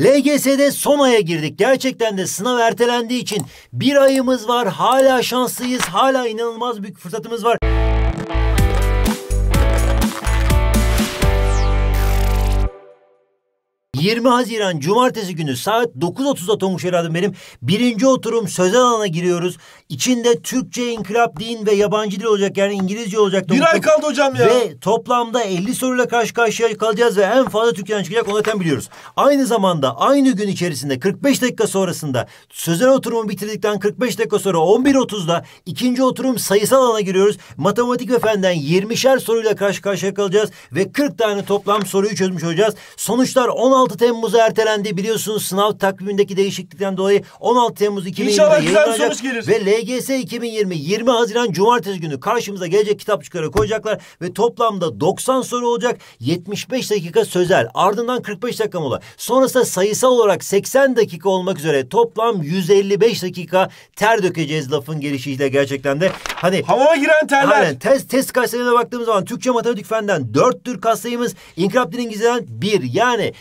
LGS'de son aya girdik. Gerçekten de sınav ertelendiği için bir ayımız var. Hala şanslıyız. Hala inanılmaz büyük fırsatımız var. 20 Haziran Cumartesi günü saat 9.30'da Tonguç Evladım benim birinci oturum sözel alana giriyoruz. İçinde Türkçe, inkılap, din ve yabancı dil olacak yani İngilizce olacak. Tonguç. Bir ay kaldı hocam ya. Ve toplamda 50 soruyla karşı karşıya kalacağız ve en fazla Türkçeden çıkacak onu zaten biliyoruz. Aynı zamanda aynı gün içerisinde 45 dakika sonrasında sözel oturumu bitirdikten 45 dakika sonra 11.30'da ikinci oturum sayısal alana giriyoruz. Matematik ve fenden 20'şer soruyla karşı karşıya kalacağız ve 40 tane toplam soruyu çözmüş olacağız. Sonuçlar 16 16 Temmuz'a ertelendi. Biliyorsunuz sınav takvimindeki değişiklikten dolayı 16 Temmuz 2020'de yayınlanacak. Ve LGS 2020 20 Haziran Cumartesi günü karşımıza gelecek kitapçıklara koyacaklar. Ve toplamda 90 soru olacak. 75 dakika sözel. Ardından 45 dakika mola. Sonrasında sayısal olarak 80 dakika olmak üzere toplam 155 dakika ter dökeceğiz lafın gelişiyle gerçekten de. Hani havaya giren terler. Aynen. Test, test katsayılarına baktığımız zaman Türkçe matematik fenden 4 Türk katsayımız, inkılap dil İngilizceden 1. Yani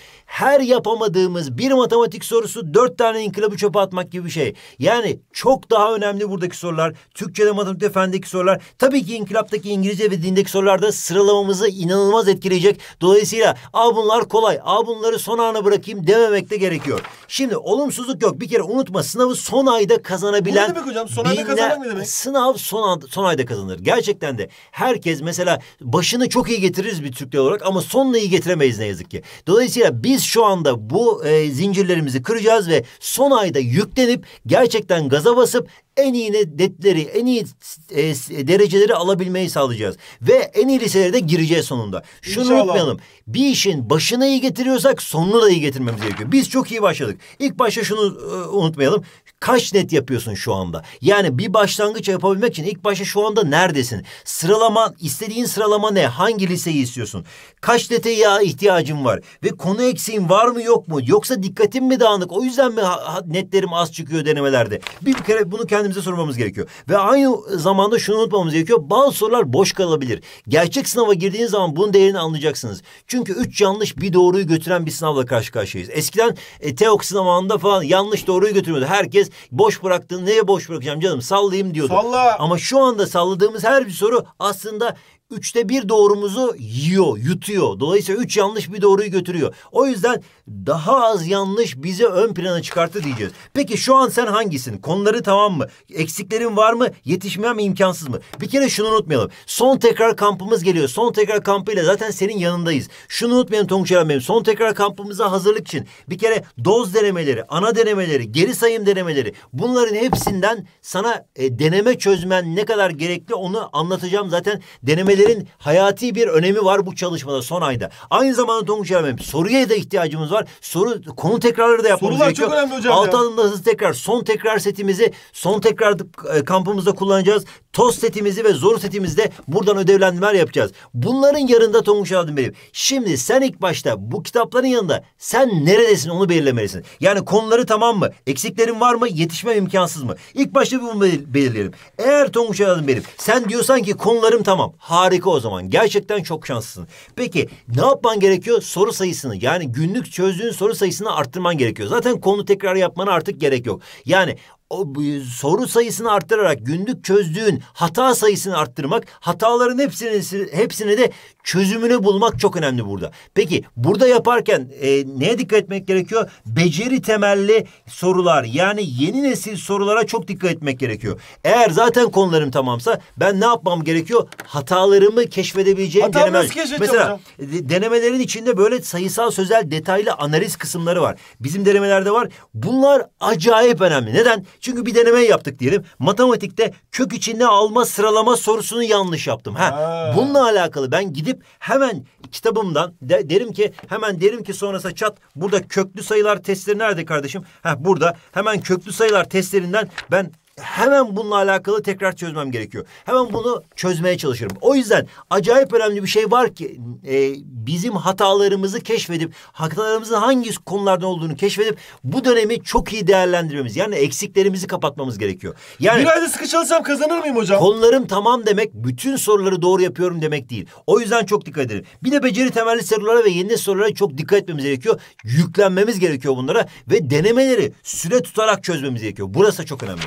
her yapamadığımız bir matematik sorusu dört tane inkılabı çöpe atmak gibi bir şey. Yani çok daha önemli buradaki sorular. Türkçe'de matematikte fendeki sorular. Tabii ki inkılaptaki İngilizce ve dindeki sorularda sıralamamızı inanılmaz etkileyecek. Dolayısıyla a bunlar kolay, a bunları son ana bırakayım dememek de gerekiyor. Şimdi olumsuzluk yok. Bir kere unutma sınavı son ayda kazanabilen... Bu ne demek hocam? Son ayda kazanan ne demek? Sınav son, son ayda kazanır. Gerçekten de herkes mesela başını çok iyi getiririz bir Türkler olarak ama sonunu iyi getiremeyiz ne yazık ki. Dolayısıyla biz şu anda bu e, zincirlerimizi kıracağız ve son ayda yüklenip gerçekten gaza basıp en iyi netleri, en iyi e, e, dereceleri alabilmeyi sağlayacağız. Ve en iyi liselere de gireceğiz sonunda. Şunu İnşallah. unutmayalım. Bir işin başına iyi getiriyorsak sonuna da iyi getirmemiz gerekiyor. Biz çok iyi başladık. İlk başta şunu e, unutmayalım. Kaç net yapıyorsun şu anda? Yani bir başlangıç yapabilmek için ilk başta şu anda neredesin? Sıralama, istediğin sıralama ne? Hangi liseyi istiyorsun? Kaç nete ya ihtiyacın var? Ve konu eksiğin var mı yok mu? Yoksa dikkatin mi dağınık? O yüzden mi netlerim az çıkıyor denemelerde? Bir kere bunu kendi kendimize sormamız gerekiyor. Ve aynı zamanda şunu unutmamız gerekiyor. Bazı sorular boş kalabilir. Gerçek sınava girdiğiniz zaman bunun değerini anlayacaksınız. Çünkü üç yanlış bir doğruyu götüren bir sınavla karşı karşıyayız. Eskiden e, TEOK sınavında falan yanlış doğruyu götürmüyordu. Herkes boş bıraktığını neye boş bırakacağım canım sallayayım diyordu. Salla. Ama şu anda salladığımız her bir soru aslında üçte bir doğrumuzu yiyor, yutuyor. Dolayısıyla üç yanlış bir doğruyu götürüyor. O yüzden daha az yanlış bizi ön plana çıkarttı diyeceğiz. Peki şu an sen hangisin? Konuları tamam mı? Eksiklerin var mı? Yetişmem imkansız mı? Bir kere şunu unutmayalım. Son tekrar kampımız geliyor. Son tekrar kampıyla zaten senin yanındayız. Şunu unutmayalım Tonguç Eren Bey'im. Son tekrar kampımıza hazırlık için bir kere doz denemeleri, ana denemeleri, geri sayım denemeleri bunların hepsinden sana e, deneme çözmen ne kadar gerekli onu anlatacağım. Zaten denemeleri kelimelerin hayati bir önemi var bu çalışmada son ayda. Aynı zamanda Tonguç Hocam soruya da ihtiyacımız var. Soru konu tekrarları da yapmamız Sorular gerekiyor. çok önemli hocam. Altı adımda hızlı tekrar. Son tekrar setimizi son tekrar e, kampımızda kullanacağız. Toz setimizi ve zor setimizde buradan ödevlendirmeler yapacağız. Bunların yanında Tonguç Adım benim. Şimdi sen ilk başta bu kitapların yanında sen neredesin onu belirlemelisin. Yani konuları tamam mı? Eksiklerin var mı? Yetişmem imkansız mı? İlk başta bunu belirleyelim. Eğer Tonguç Adım benim sen diyorsan ki konularım tamam. Harika harika o zaman. Gerçekten çok şanslısın. Peki ne yapman gerekiyor? Soru sayısını yani günlük çözdüğün soru sayısını arttırman gerekiyor. Zaten konu tekrar yapmana artık gerek yok. Yani o, soru sayısını arttırarak günlük çözdüğün hata sayısını arttırmak, hataların hepsini hepsine de çözümünü bulmak çok önemli burada. Peki burada yaparken e, neye dikkat etmek gerekiyor? Beceri temelli sorular yani yeni nesil sorulara çok dikkat etmek gerekiyor. Eğer zaten konularım tamamsa ben ne yapmam gerekiyor? Hatalarımı keşfedebileceğim Hatam deneme. Mesela hocam. E, denemelerin içinde böyle sayısal sözel detaylı analiz kısımları var. Bizim denemelerde var. Bunlar acayip önemli. Neden? Çünkü bir deneme yaptık diyelim. Matematikte kök içinde alma sıralama sorusunu yanlış yaptım. Ha. ha. Bununla alakalı ben gidip hemen kitabımdan de, derim ki hemen derim ki sonrası çat burada köklü sayılar testleri nerede kardeşim? Ha burada hemen köklü sayılar testlerinden ben hemen bununla alakalı tekrar çözmem gerekiyor. Hemen bunu çözmeye çalışırım. O yüzden acayip önemli bir şey var ki e, bizim hatalarımızı keşfedip hatalarımızın hangi konulardan olduğunu keşfedip bu dönemi çok iyi değerlendirmemiz yani eksiklerimizi kapatmamız gerekiyor. Yani biraz da sıkı çalışsam kazanır mıyım hocam? Konularım tamam demek bütün soruları doğru yapıyorum demek değil. O yüzden çok dikkat edelim. Bir de beceri temelli sorulara ve yeni sorulara çok dikkat etmemiz gerekiyor. Yüklenmemiz gerekiyor bunlara ve denemeleri süre tutarak çözmemiz gerekiyor. Burası da çok önemli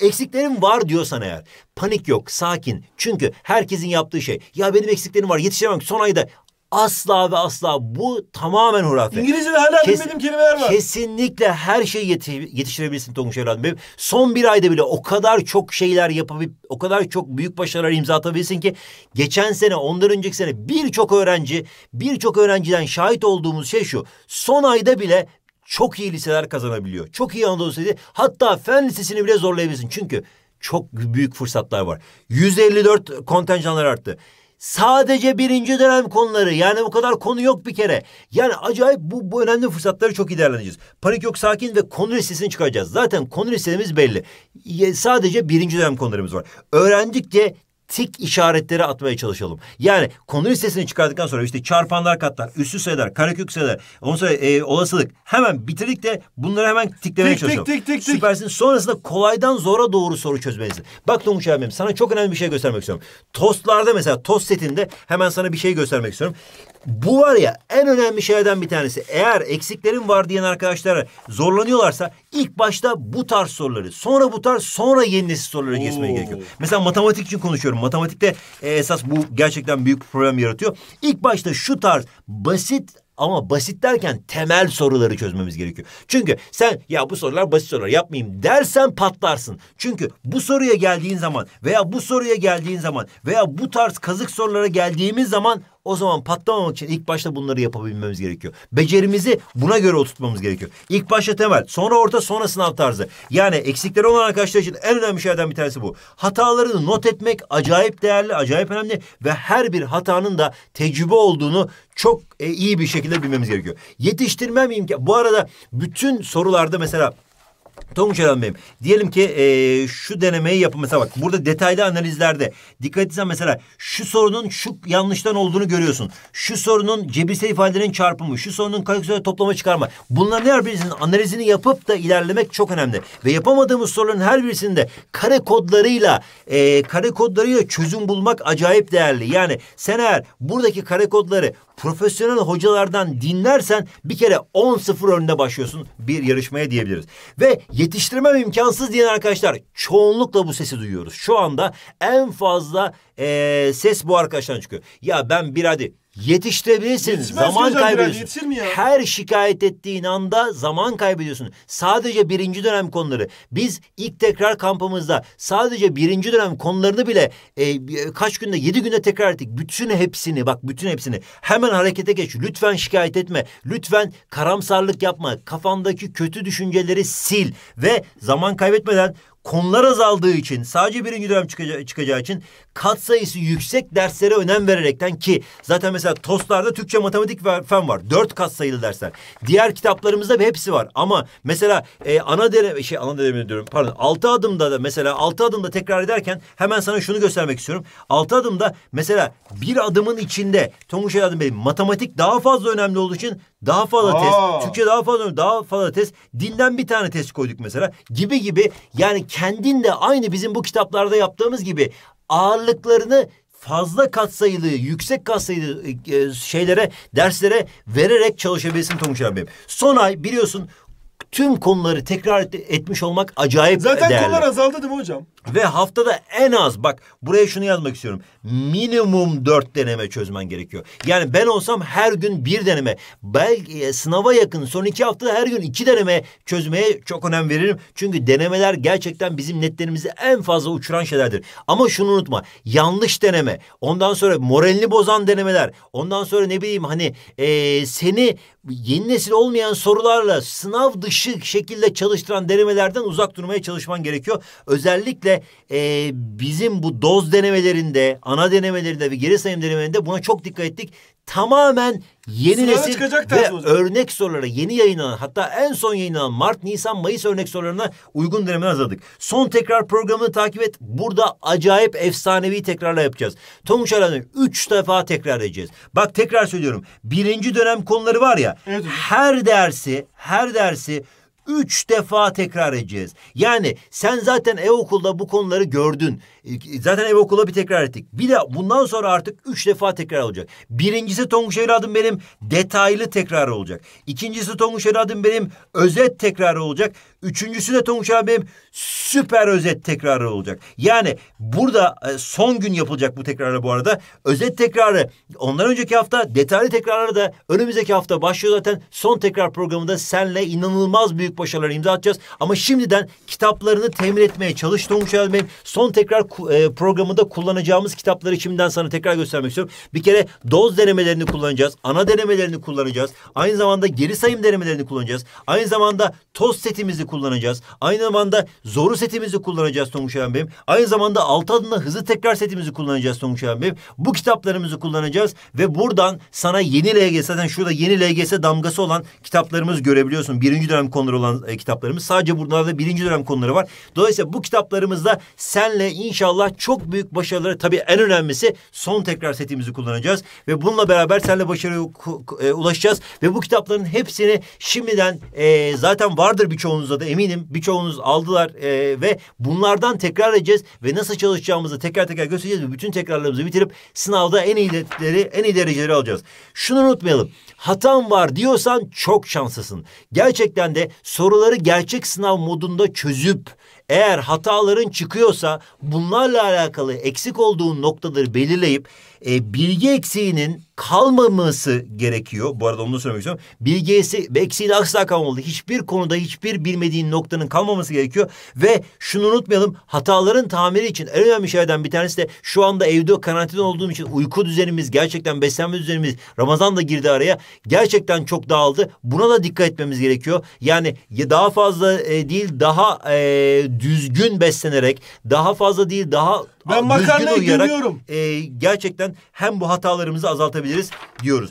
eksiklerim var diyorsan eğer panik yok sakin. Çünkü herkesin yaptığı şey ya benim eksiklerim var yetişemem son ayda Asla ve asla bu tamamen hurafe. İngilizce'de hala Kes, bilmediğim kelimeler var. Kesinlikle her şeyi yeti, yetiştirebilirsin Tonguç evladım benim. Son bir ayda bile o kadar çok şeyler yapabilip o kadar çok büyük başarılar imza atabilirsin ki geçen sene ondan önceki sene birçok öğrenci birçok öğrenciden şahit olduğumuz şey şu. Son ayda bile çok iyi liseler kazanabiliyor. Çok iyi Anadolu Lisesi hatta fen lisesini bile zorlayabilirsin. Çünkü çok büyük fırsatlar var. 154 kontenjanlar arttı. Sadece birinci dönem konuları yani bu kadar konu yok bir kere. Yani acayip bu, bu önemli fırsatları çok iyi değerlendireceğiz. Panik yok sakin ve konu listesini çıkaracağız. Zaten konu listemiz belli. Sadece birinci dönem konularımız var. Öğrendikçe tik işaretleri atmaya çalışalım. Yani konu listesini çıkardıktan sonra işte çarpanlar katlar, üstü sayılar, karekök sayılar, ondan sonra e, olasılık hemen bitirdik de bunları hemen tiklemeye tik, çalışalım. Tik, tik, tik, tik. Süpersin. Sonrasında kolaydan zora doğru soru çözmenizi. Bak Tonguç abim sana çok önemli bir şey göstermek istiyorum. Tostlarda mesela tost setinde hemen sana bir şey göstermek istiyorum. Bu var ya en önemli şeylerden bir tanesi. Eğer eksiklerin var diyen arkadaşlara zorlanıyorlarsa ilk başta bu tarz soruları, sonra bu tarz, sonra yeni nesil soruları kesmeye gerekiyor. Mesela matematik için konuşuyorum. Matematikte e, esas bu gerçekten büyük problem yaratıyor. İlk başta şu tarz basit ama basit derken temel soruları çözmemiz gerekiyor. Çünkü sen ya bu sorular basit sorular yapmayayım dersen patlarsın. Çünkü bu soruya geldiğin zaman veya bu soruya geldiğin zaman veya bu tarz kazık sorulara geldiğimiz zaman o zaman patlamamak için ilk başta bunları yapabilmemiz gerekiyor. Becerimizi buna göre oturtmamız gerekiyor. İlk başta temel, sonra orta, sonra sınav tarzı. Yani eksikleri olan arkadaşlar için en önemli şeylerden bir tanesi bu. Hatalarını not etmek acayip değerli, acayip önemli ve her bir hatanın da tecrübe olduğunu çok e, iyi bir şekilde bilmemiz gerekiyor. Yetiştirmem imkanı. Bu arada bütün sorularda mesela Tonguç Erhan Bey'im diyelim ki e, şu denemeyi yapın mesela bak burada detaylı analizlerde dikkat etsen mesela şu sorunun şu yanlıştan olduğunu görüyorsun. Şu sorunun cebirsel ifadenin çarpımı, şu sorunun karakter toplama çıkarma. Bunların her birisinin analizini yapıp da ilerlemek çok önemli. Ve yapamadığımız soruların her birisinde kare kodlarıyla e, kare kodlarıyla çözüm bulmak acayip değerli. Yani sen eğer buradaki kare kodları profesyonel hocalardan dinlersen bir kere 10-0 önünde başlıyorsun bir yarışmaya diyebiliriz. Ve yetiştirme imkansız diyen arkadaşlar çoğunlukla bu sesi duyuyoruz. Şu anda en fazla ee, ses bu arkadaştan çıkıyor. Ya ben bir hadi Yetiştirebilirsin. Yetişmez zaman kaybediyorsun. Ya. Her şikayet ettiğin anda zaman kaybediyorsun. Sadece birinci dönem konuları. Biz ilk tekrar kampımızda sadece birinci dönem konularını bile e, kaç günde? Yedi günde tekrar ettik. Bütün hepsini bak bütün hepsini. Hemen harekete geç. Lütfen şikayet etme. Lütfen karamsarlık yapma. Kafandaki kötü düşünceleri sil. Ve zaman kaybetmeden konular azaldığı için sadece birinci dönem çıkacağı, çıkacağı için kat sayısı yüksek derslere önem vererekten ki zaten mesela TOS'larda Türkçe matematik fen var. Dört kat sayılı dersler. Diğer kitaplarımızda hepsi var ama mesela e, ana deneme şey ana deneme diyorum pardon altı adımda da mesela altı adımda tekrar ederken hemen sana şunu göstermek istiyorum. Altı adımda mesela bir adımın içinde Tonguç adım benim matematik daha fazla önemli olduğu için daha fazla Aa. test. Türkçe daha fazla daha fazla test. Dinden bir tane test koyduk mesela. Gibi gibi yani kendin de aynı bizim bu kitaplarda yaptığımız gibi ağırlıklarını fazla katsayılı, yüksek katsayılı e, e, şeylere, derslere vererek çalışabilirsin Tomuş abi. Son ay biliyorsun tüm konuları tekrar etmiş olmak acayip Zaten değerli. konular azaldı değil mi hocam? Ve haftada en az bak buraya şunu yazmak istiyorum. Minimum dört deneme çözmen gerekiyor. Yani ben olsam her gün bir deneme. Belki sınava yakın son iki haftada her gün iki deneme çözmeye çok önem veririm. Çünkü denemeler gerçekten bizim netlerimizi en fazla uçuran şeylerdir. Ama şunu unutma. Yanlış deneme. Ondan sonra moralini bozan denemeler. Ondan sonra ne bileyim hani e, seni yeni nesil olmayan sorularla sınav dışı şekilde çalıştıran denemelerden uzak durmaya çalışman gerekiyor. Özellikle e, bizim bu doz denemelerinde, ana denemelerinde ve geri sayım denemelerinde buna çok dikkat ettik tamamen yeni nesil ve hocam. örnek sorulara yeni yayınlanan hatta en son yayınlanan Mart, Nisan, Mayıs örnek sorularına uygun dönemini hazırladık. Son tekrar programını takip et. Burada acayip efsanevi tekrarla yapacağız. Tonguç Alan'ı üç defa tekrar edeceğiz. Bak tekrar söylüyorum. Birinci dönem konuları var ya. Evet. Her dersi, her dersi Üç defa tekrar edeceğiz. Yani sen zaten ev okulda bu konuları gördün. E, zaten ev okula bir tekrar ettik. Bir de bundan sonra artık üç defa tekrar olacak. Birincisi Tonguç evladım benim detaylı tekrar olacak. İkincisi Tonguç evladım benim özet tekrar olacak. Üçüncüsü de Tonguç abim süper özet tekrarı olacak. Yani burada e, son gün yapılacak bu tekrarla bu arada. Özet tekrarı ondan önceki hafta detaylı tekrarları da önümüzdeki hafta başlıyor zaten. Son tekrar programında senle inanılmaz büyük başarılar imza atacağız. Ama şimdiden kitaplarını temin etmeye çalış Tonguç abim. Son tekrar e, programında kullanacağımız kitapları şimdiden sana tekrar göstermek istiyorum. Bir kere doz denemelerini kullanacağız. Ana denemelerini kullanacağız. Aynı zamanda geri sayım denemelerini kullanacağız. Aynı zamanda toz setimizi kullanacağız kullanacağız. Aynı zamanda zoru setimizi kullanacağız Tonguç Erhan Bey'im. Aynı zamanda altı adımda hızlı tekrar setimizi kullanacağız Tonguç Erhan Bey'im. Bu kitaplarımızı kullanacağız ve buradan sana yeni LGS, zaten şurada yeni LGS damgası olan kitaplarımız görebiliyorsun. Birinci dönem konuları olan e, kitaplarımız. Sadece buralarda birinci dönem konuları var. Dolayısıyla bu kitaplarımızda senle inşallah çok büyük başarıları tabii en önemlisi son tekrar setimizi kullanacağız. Ve bununla beraber senle başarıya e, ulaşacağız. Ve bu kitapların hepsini şimdiden e, zaten vardır birçoğunuzda da eminim birçoğunuz aldılar e, ve bunlardan tekrar edeceğiz ve nasıl çalışacağımızı tekrar tekrar göstereceğiz ve bütün tekrarlarımızı bitirip sınavda en iyileri en iyi dereceleri alacağız. Şunu unutmayalım. Hatan var diyorsan çok şanslısın. Gerçekten de soruları gerçek sınav modunda çözüp eğer hataların çıkıyorsa bunlarla alakalı eksik olduğun noktaları belirleyip e, bilgi eksiğinin kalmaması gerekiyor. Bu arada onu da söylemek istiyorum. Bilgisi eksiği asla kalmamalı. Hiçbir konuda hiçbir bilmediğin noktanın kalmaması gerekiyor. Ve şunu unutmayalım. Hataların tamiri için en önemli şeylerden bir tanesi de şu anda evde karantina olduğum için uyku düzenimiz, gerçekten beslenme düzenimiz, Ramazan da girdi araya. Gerçekten çok dağıldı. Buna da dikkat etmemiz gerekiyor. Yani daha fazla e, değil daha e, düzgün beslenerek, daha fazla değil daha ben makarnayı gömüyorum. E, gerçekten hem bu hatalarımızı azaltabiliriz diyoruz.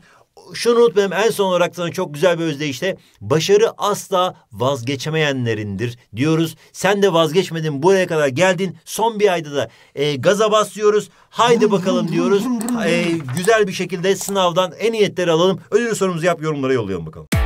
Şunu unutmayalım en son olarak sana çok güzel bir özdeyişte başarı asla vazgeçemeyenlerindir diyoruz. Sen de vazgeçmedin buraya kadar geldin son bir ayda da e, gaza basıyoruz haydi bakalım diyoruz. E, güzel bir şekilde sınavdan en niyetleri alalım ödül sorumuzu yap yorumlara yollayalım bakalım.